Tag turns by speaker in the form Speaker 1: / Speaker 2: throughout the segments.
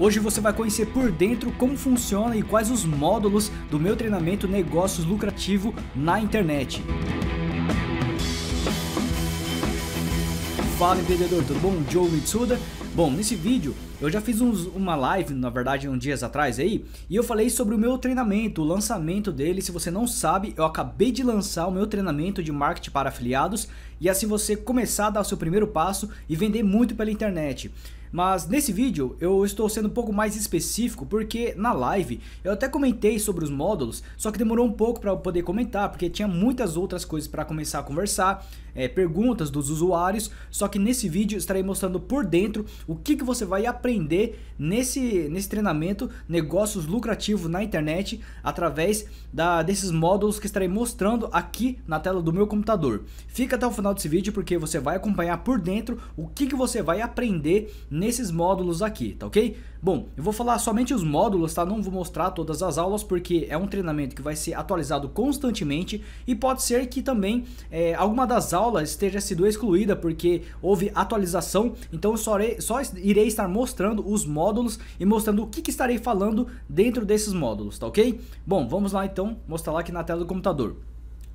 Speaker 1: Hoje você vai conhecer por dentro como funciona e quais os módulos do meu treinamento Negócios Lucrativo na internet. Fala empreendedor, tudo bom? Joe Mitsuda. Bom, nesse vídeo eu já fiz uns, uma live, na verdade, uns dias atrás aí, e eu falei sobre o meu treinamento, o lançamento dele. Se você não sabe, eu acabei de lançar o meu treinamento de marketing para afiliados e assim você começar a dar o seu primeiro passo e vender muito pela internet. Mas nesse vídeo eu estou sendo um pouco mais específico porque na live eu até comentei sobre os módulos, só que demorou um pouco para eu poder comentar porque tinha muitas outras coisas para começar a conversar, é, perguntas dos usuários, só que nesse vídeo estarei mostrando por dentro o que, que você vai aprender nesse, nesse treinamento negócios lucrativos na internet através da, desses módulos que estarei mostrando aqui na tela do meu computador. Fica até o final desse vídeo porque você vai acompanhar por dentro o que, que você vai aprender nesses módulos aqui, tá ok? Bom, eu vou falar somente os módulos, tá? Não vou mostrar todas as aulas porque é um treinamento que vai ser atualizado constantemente e pode ser que também é, alguma das aulas esteja sido excluída porque houve atualização, então eu só irei, só irei estar mostrando os módulos e mostrando o que, que estarei falando dentro desses módulos, tá ok? Bom, vamos lá então, mostrar lá aqui na tela do computador.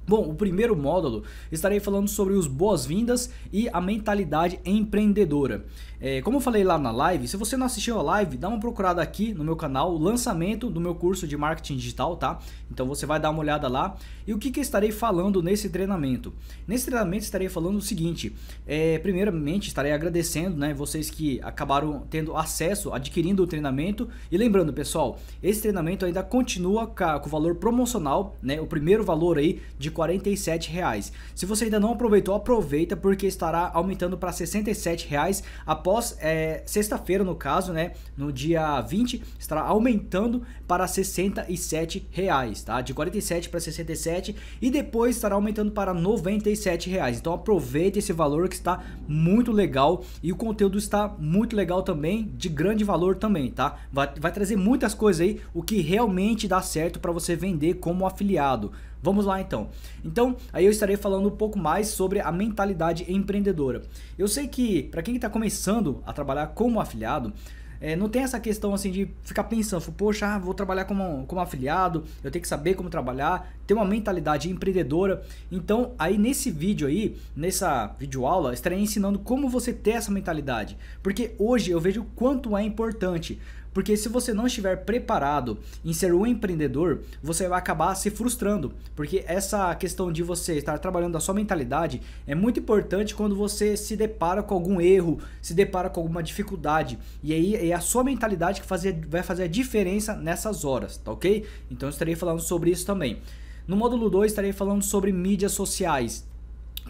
Speaker 1: Bom, o primeiro módulo estarei falando sobre os boas-vindas e a mentalidade empreendedora. É, como eu falei lá na live, se você não assistiu a live, dá uma procurada aqui no meu canal, o lançamento do meu curso de marketing digital, tá? Então você vai dar uma olhada lá. E o que, que estarei falando nesse treinamento? Nesse treinamento estarei falando o seguinte: é, primeiramente estarei agradecendo né, vocês que acabaram tendo acesso, adquirindo o treinamento. E lembrando, pessoal, esse treinamento ainda continua com o valor promocional, né? O primeiro valor aí de 47 reais. Se você ainda não aproveitou, aproveita porque estará aumentando para 67 reais após é, sexta-feira, no caso, né? No dia 20, estará aumentando para 67 reais, tá? De 47 para 67 e depois estará aumentando para 97 reais. Então aproveita esse valor que está muito legal e o conteúdo está muito legal também, de grande valor também, tá? Vai, vai trazer muitas coisas aí, o que realmente dá certo para você vender como afiliado. Vamos lá então. Então, aí eu estarei falando um pouco mais sobre a mentalidade empreendedora. Eu sei que para quem está começando a trabalhar como afiliado, é, não tem essa questão assim de ficar pensando, poxa, ah, vou trabalhar como, como afiliado, eu tenho que saber como trabalhar, ter uma mentalidade empreendedora. Então, aí nesse vídeo aí, nessa videoaula, estarei ensinando como você ter essa mentalidade. Porque hoje eu vejo quanto é importante. Porque se você não estiver preparado em ser um empreendedor, você vai acabar se frustrando. Porque essa questão de você estar trabalhando a sua mentalidade é muito importante quando você se depara com algum erro, se depara com alguma dificuldade. E aí é a sua mentalidade que fazer, vai fazer a diferença nessas horas, tá ok? Então eu estarei falando sobre isso também. No módulo 2 estarei falando sobre mídias sociais,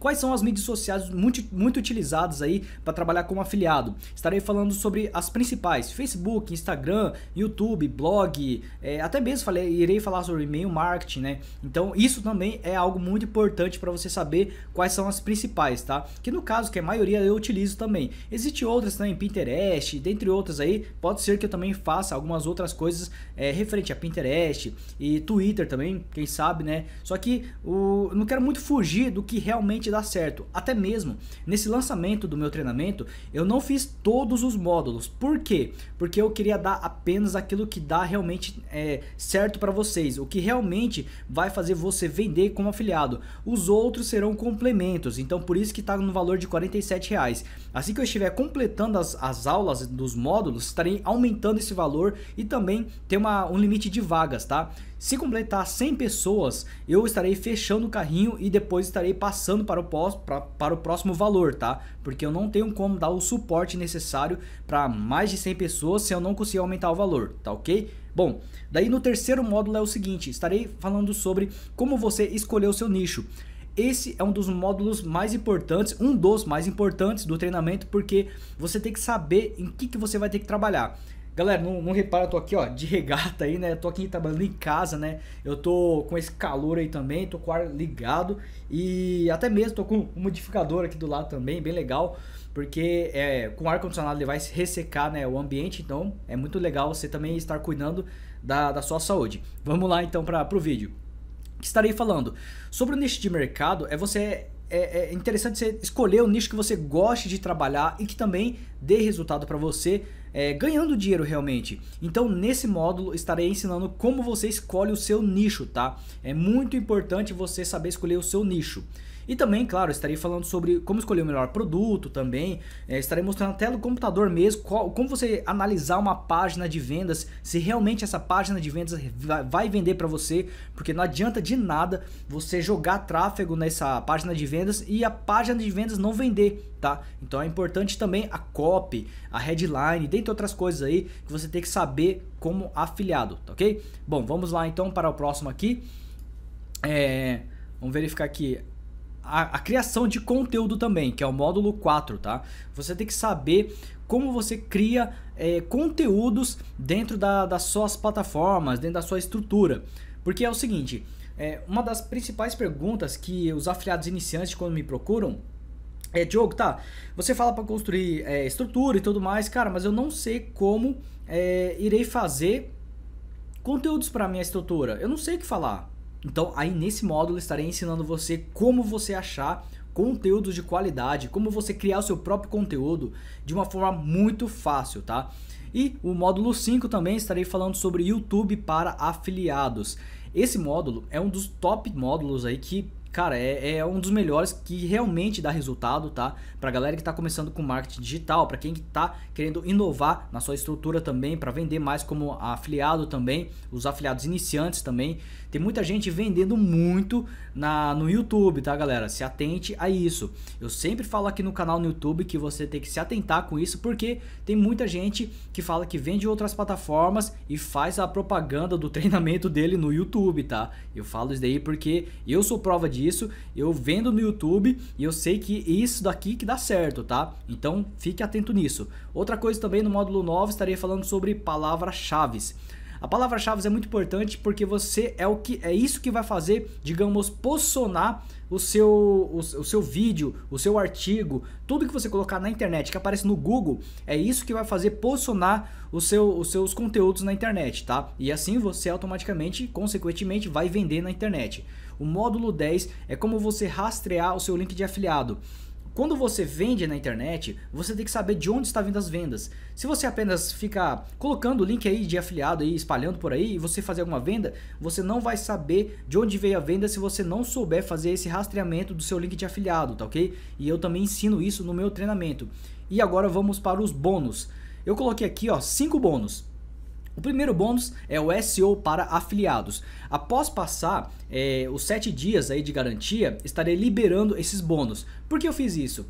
Speaker 1: Quais são as mídias sociais muito, muito utilizadas aí para trabalhar como afiliado? Estarei falando sobre as principais: Facebook, Instagram, YouTube, blog, é, até mesmo falei, irei falar sobre e-mail marketing, né? Então isso também é algo muito importante para você saber quais são as principais, tá? Que no caso que a maioria eu utilizo também. Existem outras também, né, Pinterest, dentre outras aí. Pode ser que eu também faça algumas outras coisas é, referente a Pinterest e Twitter também, quem sabe, né? Só que o, eu não quero muito fugir do que realmente dar certo. Até mesmo nesse lançamento do meu treinamento, eu não fiz todos os módulos. Por quê? Porque eu queria dar apenas aquilo que dá realmente é, certo para vocês, o que realmente vai fazer você vender como afiliado. Os outros serão complementos, então por isso que está no valor de R$ reais. Assim que eu estiver completando as, as aulas dos módulos, estarei aumentando esse valor e também tem uma, um limite de vagas, tá? Se completar 100 pessoas, eu estarei fechando o carrinho e depois estarei passando para o o, pós, pra, para o próximo valor, tá? Porque eu não tenho como dar o suporte necessário para mais de 100 pessoas se eu não conseguir aumentar o valor, tá ok? Bom, daí no terceiro módulo é o seguinte, estarei falando sobre como você escolher o seu nicho. Esse é um dos módulos mais importantes, um dos mais importantes do treinamento, porque você tem que saber em que, que você vai ter que trabalhar. Galera, não, não repara, eu tô aqui, ó, de regata aí, né? Eu tô aqui trabalhando em casa, né? Eu tô com esse calor aí também, tô com o ar ligado e até mesmo tô com um modificador aqui do lado também, bem legal, porque é, com o ar condicionado ele vai ressecar, né, o ambiente, então é muito legal você também estar cuidando da, da sua saúde. Vamos lá então para o vídeo. Que estarei falando sobre o nicho de mercado é você é, é interessante você escolher o nicho que você goste de trabalhar e que também dê resultado para você, é, ganhando dinheiro realmente. Então, nesse módulo, estarei ensinando como você escolhe o seu nicho, tá? É muito importante você saber escolher o seu nicho. E também, claro, estarei falando sobre como escolher o melhor produto também, é, estarei mostrando até no computador mesmo, qual, como você analisar uma página de vendas, se realmente essa página de vendas vai vender para você, porque não adianta de nada você jogar tráfego nessa página de vendas e a página de vendas não vender, tá? Então é importante também a copy, a headline, dentre outras coisas aí que você tem que saber como afiliado, tá ok? Bom, vamos lá então para o próximo aqui. É, vamos verificar aqui a, a, criação de conteúdo também, que é o módulo 4, tá? Você tem que saber como você cria é, conteúdos dentro da, das suas plataformas, dentro da sua estrutura. Porque é o seguinte, é, uma das principais perguntas que os afiliados iniciantes quando me procuram é, Diogo, tá, você fala para construir é, estrutura e tudo mais, cara, mas eu não sei como é, irei fazer conteúdos para minha estrutura. Eu não sei o que falar. Então, aí nesse módulo estarei ensinando você como você achar conteúdos de qualidade, como você criar o seu próprio conteúdo de uma forma muito fácil, tá? E o módulo 5 também estarei falando sobre YouTube para afiliados. Esse módulo é um dos top módulos aí que cara, é, é um dos melhores que realmente dá resultado, tá? Pra galera que está começando com marketing digital, para quem está querendo inovar na sua estrutura também, para vender mais como afiliado também, os afiliados iniciantes também. Tem muita gente vendendo muito na, no YouTube, tá, galera? Se atente a isso. Eu sempre falo aqui no canal no YouTube que você tem que se atentar com isso, porque tem muita gente que fala que vende outras plataformas e faz a propaganda do treinamento dele no YouTube, tá? Eu falo isso daí porque eu sou prova disso disso, eu vendo no YouTube e eu sei que isso daqui que dá certo, tá? Então fique atento nisso. Outra coisa também no módulo 9 estarei falando sobre palavras-chave. A palavra-chave é muito importante porque você é o que é isso que vai fazer, digamos, posicionar o seu, o, o, seu vídeo, o seu artigo, tudo que você colocar na internet, que aparece no Google, é isso que vai fazer posicionar o seu, os seus conteúdos na internet, tá? E assim você automaticamente, consequentemente, vai vender na internet. O módulo 10 é como você rastrear o seu link de afiliado. Quando você vende na internet, você tem que saber de onde está vindo as vendas. Se você apenas fica colocando o link aí de afiliado aí, espalhando por aí, e você fazer alguma venda, você não vai saber de onde veio a venda se você não souber fazer esse rastreamento do seu link de afiliado, tá ok? E eu também ensino isso no meu treinamento. E agora vamos para os bônus. Eu coloquei aqui, ó, cinco bônus. O primeiro bônus é o SEO para afiliados. Após passar é, os 7 dias aí de garantia, estarei liberando esses bônus. Por que eu fiz isso?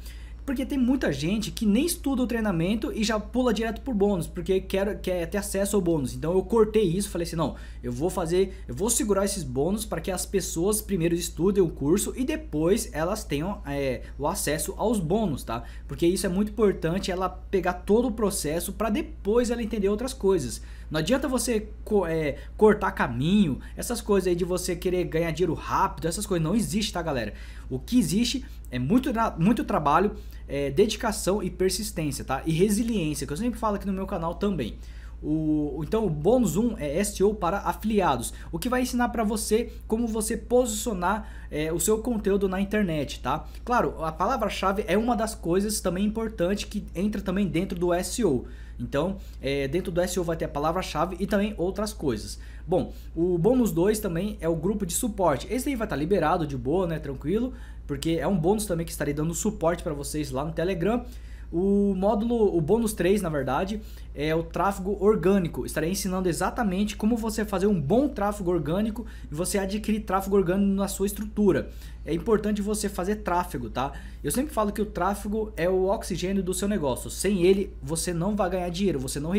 Speaker 1: Porque tem muita gente que nem estuda o treinamento e já pula direto por bônus, porque quer, quer ter acesso ao bônus. Então eu cortei isso, falei assim: não, eu vou fazer, eu vou segurar esses bônus para que as pessoas primeiro estudem o curso e depois elas tenham é, o acesso aos bônus, tá? Porque isso é muito importante, ela pegar todo o processo para depois ela entender outras coisas. Não adianta você é, cortar caminho, essas coisas aí de você querer ganhar dinheiro rápido, essas coisas não existe, tá, galera? O que existe é muito, muito trabalho, é, dedicação e persistência, tá? E resiliência, que eu sempre falo aqui no meu canal também. O, então o bônus 1 é SEO para afiliados, o que vai ensinar para você como você posicionar é, o seu conteúdo na internet, tá? Claro, a palavra-chave é uma das coisas também importante que entra também dentro do SEO. Então, é, dentro do SEO vai ter a palavra-chave e também outras coisas. Bom, o bônus 2 também é o grupo de suporte. Esse aí vai estar tá liberado de boa, né? Tranquilo, porque é um bônus também que estarei dando suporte para vocês lá no Telegram. O módulo, o bônus 3, na verdade, é o tráfego orgânico. Estarei ensinando exatamente como você fazer um bom tráfego orgânico e você adquirir tráfego orgânico na sua estrutura. É importante você fazer tráfego, tá? Eu sempre falo que o tráfego é o oxigênio do seu negócio. Sem ele, você não vai ganhar dinheiro, você não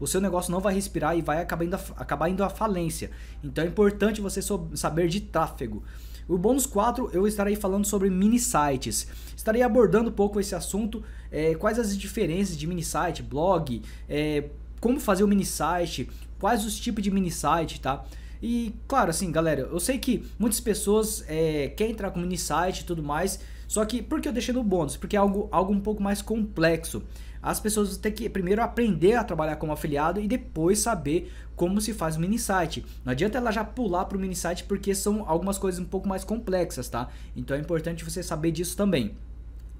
Speaker 1: o seu negócio não vai respirar e vai acabar indo a, acabar indo à falência. Então é importante você saber de tráfego. O bônus 4, eu estarei falando sobre mini sites. Estarei abordando um pouco esse assunto é, quais as diferenças de mini site, blog, é, como fazer o mini site, quais os tipos de mini site, tá? E claro, assim, galera, eu sei que muitas pessoas é, querem entrar com mini site e tudo mais, só que por que eu deixei no bônus? Porque é algo, algo um pouco mais complexo. As pessoas têm que primeiro aprender a trabalhar como afiliado e depois saber como se faz o mini site. Não adianta ela já pular para o mini site porque são algumas coisas um pouco mais complexas, tá? Então é importante você saber disso também.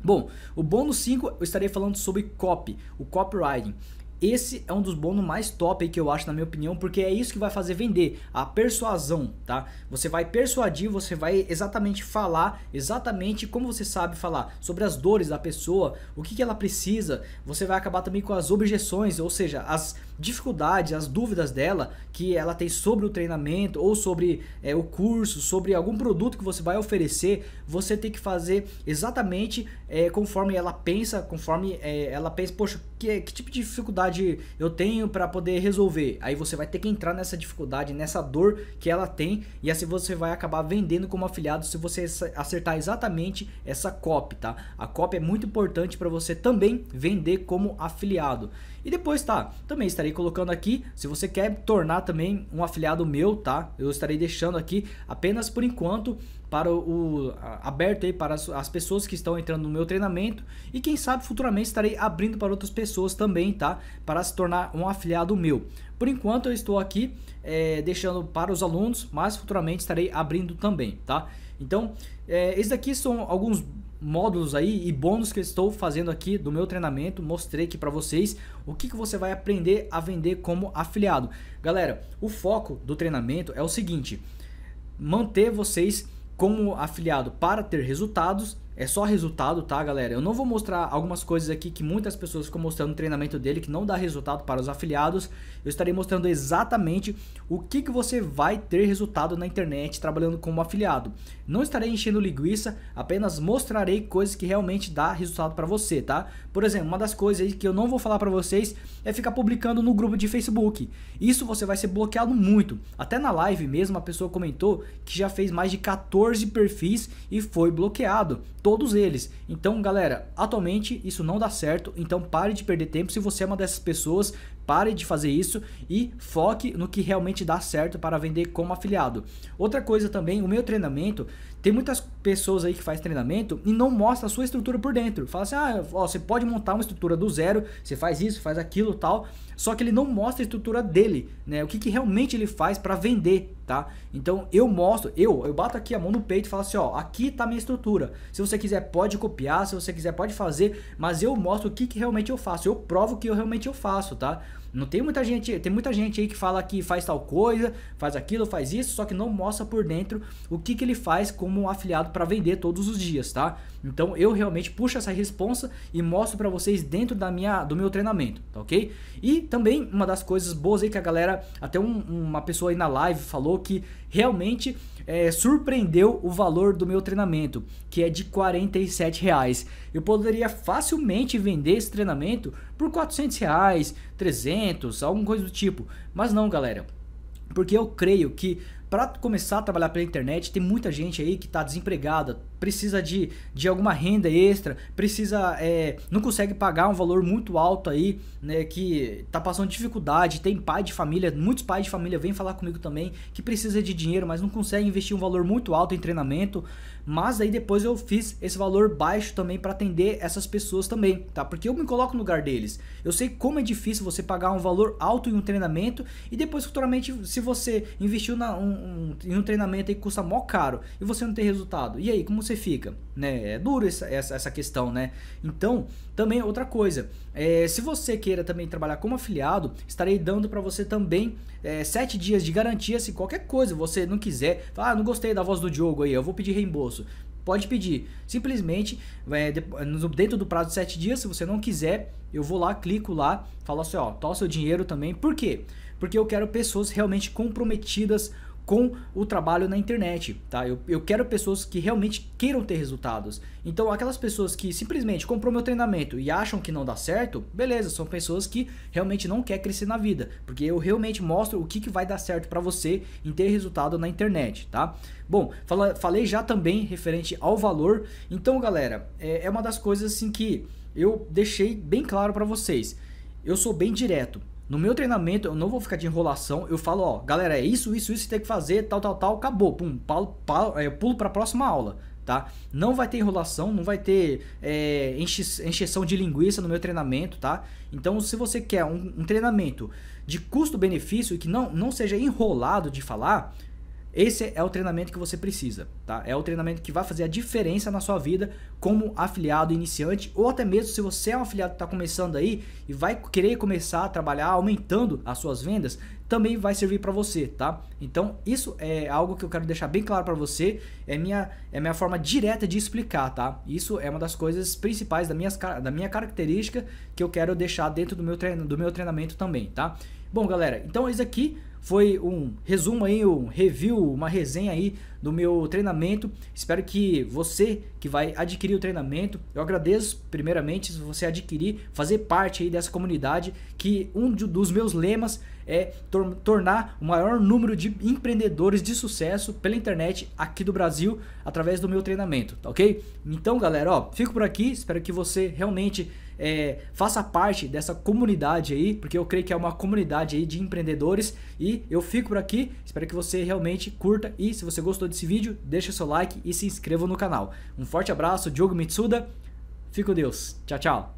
Speaker 1: Bom, o bônus 5 eu estarei falando sobre copy, o copywriting. Esse é um dos bônus mais top que eu acho, na minha opinião, porque é isso que vai fazer vender, a persuasão, tá? Você vai persuadir, você vai exatamente falar, exatamente como você sabe falar, sobre as dores da pessoa, o que, que ela precisa, você vai acabar também com as objeções, ou seja, as dificuldades, as dúvidas dela que ela tem sobre o treinamento ou sobre é, o curso, sobre algum produto que você vai oferecer, você tem que fazer exatamente é, conforme ela pensa, conforme é, ela pensa, poxa, que, que tipo de dificuldade eu tenho para poder resolver? Aí você vai ter que entrar nessa dificuldade, nessa dor que ela tem e assim você vai acabar vendendo como afiliado se você acertar exatamente essa copy, tá? A copy é muito importante para você também vender como afiliado. E depois, tá? Também estarei estarei colocando aqui. Se você quer tornar também um afiliado meu, tá? Eu estarei deixando aqui apenas por enquanto para o, aberto aí para as, as, pessoas que estão entrando no meu treinamento e quem sabe futuramente estarei abrindo para outras pessoas também, tá? Para se tornar um afiliado meu. Por enquanto eu estou aqui é, deixando para os alunos, mas futuramente estarei abrindo também, tá? Então, é, esses daqui são alguns módulos aí e bônus que eu estou fazendo aqui do meu treinamento, mostrei aqui para vocês o que, que você vai aprender a vender como afiliado. Galera, o foco do treinamento é o seguinte: manter vocês como afiliado para ter resultados é só resultado, tá, galera? Eu não vou mostrar algumas coisas aqui que muitas pessoas ficam mostrando no treinamento dele que não dá resultado para os afiliados. Eu estarei mostrando exatamente o que, que você vai ter resultado na internet trabalhando como afiliado. Não estarei enchendo linguiça, apenas mostrarei coisas que realmente dá resultado para você, tá? Por exemplo, uma das coisas aí que eu não vou falar para vocês é ficar publicando no grupo de Facebook. Isso você vai ser bloqueado muito. Até na live mesmo a pessoa comentou que já fez mais de 14 perfis e foi bloqueado todos eles. Então, galera, atualmente isso não dá certo, então pare de perder tempo se você é uma dessas pessoas Pare de fazer isso e foque no que realmente dá certo para vender como afiliado. Outra coisa também, o meu treinamento, tem muitas pessoas aí que faz treinamento e não mostra a sua estrutura por dentro. Fala assim: "Ah, ó, você pode montar uma estrutura do zero, você faz isso, faz aquilo, tal". Só que ele não mostra a estrutura dele, né? O que, que realmente ele faz para vender, tá? Então eu mostro, eu, eu bato aqui a mão no peito e falo assim, ó, aqui tá minha estrutura. Se você quiser pode copiar, se você quiser pode fazer, mas eu mostro o que, que realmente eu faço. Eu provo que eu realmente eu faço, tá? Não tem muita gente, tem muita gente aí que fala que faz tal coisa, faz aquilo, faz isso, só que não mostra por dentro o que, que ele faz como afiliado para vender todos os dias, tá? Então eu realmente puxo essa responsa e mostro para vocês dentro da minha, do meu treinamento, tá ok? E também uma das coisas boas aí que a galera, até um, uma pessoa aí na live falou que realmente é, surpreendeu o valor do meu treinamento, que é de 47 reais. Eu poderia facilmente vender esse treinamento por 400 reais, 300, alguma coisa do tipo. Mas não, galera, porque eu creio que para começar a trabalhar pela internet, tem muita gente aí que está desempregada, precisa de, de alguma renda extra, precisa é, não consegue pagar um valor muito alto aí, né, que tá passando dificuldade, tem pai de família, muitos pais de família vêm falar comigo também que precisa de dinheiro, mas não consegue investir um valor muito alto em treinamento, mas aí depois eu fiz esse valor baixo também para atender essas pessoas também, tá? Porque eu me coloco no lugar deles. Eu sei como é difícil você pagar um valor alto em um treinamento e depois futuramente se você investiu na, um, um, em um treinamento que custa mó caro e você não tem resultado. E aí, como você você fica, né? É duro essa, essa, essa questão, né? Então, também é outra coisa, é, se você queira também trabalhar como afiliado, estarei dando para você também é, sete dias de garantia se qualquer coisa você não quiser, falar, ah, não gostei da voz do Diogo aí, eu vou pedir reembolso. Pode pedir, simplesmente é, dentro do prazo de 7 dias, se você não quiser, eu vou lá, clico lá, falo assim, ó, tá seu dinheiro também. Por quê? Porque eu quero pessoas realmente comprometidas com o trabalho na internet, tá? Eu, eu quero pessoas que realmente queiram ter resultados. Então, aquelas pessoas que simplesmente comprou meu treinamento e acham que não dá certo, beleza, são pessoas que realmente não quer crescer na vida, porque eu realmente mostro o que, que vai dar certo para você em ter resultado na internet, tá? Bom, fala, falei já também referente ao valor. Então, galera, é, é uma das coisas assim que eu deixei bem claro para vocês. Eu sou bem direto. No meu treinamento, eu não vou ficar de enrolação. Eu falo, ó, galera, é isso, isso, isso tem que fazer, tal, tal, tal, acabou. Pum, palo, palo, é, pulo para a próxima aula. Tá? Não vai ter enrolação, não vai ter é, enche, encheção de linguiça no meu treinamento, tá? Então, se você quer um, um treinamento de custo-benefício e que não, não seja enrolado de falar, esse é o treinamento que você precisa, tá? É o treinamento que vai fazer a diferença na sua vida como afiliado iniciante ou até mesmo se você é um afiliado que está começando aí e vai querer começar a trabalhar aumentando as suas vendas, também vai servir para você, tá? Então isso é algo que eu quero deixar bem claro para você, é minha é minha forma direta de explicar, tá? Isso é uma das coisas principais da minha, da minha característica que eu quero deixar dentro do meu treino, do meu treinamento também, tá? Bom, galera, então é isso aqui foi um resumo aí, um review, uma resenha aí do meu treinamento. Espero que você que vai adquirir o treinamento, eu agradeço primeiramente se você adquirir, fazer parte aí dessa comunidade que um dos meus lemas é tor tornar o maior número de empreendedores de sucesso pela internet aqui do Brasil através do meu treinamento, tá OK? Então, galera, ó, fico por aqui, espero que você realmente é, faça parte dessa comunidade aí, porque eu creio que é uma comunidade aí de empreendedores. E eu fico por aqui, espero que você realmente curta. E se você gostou desse vídeo, deixa seu like e se inscreva no canal. Um forte abraço, Diogo Mitsuda. Fico com Deus. Tchau, tchau.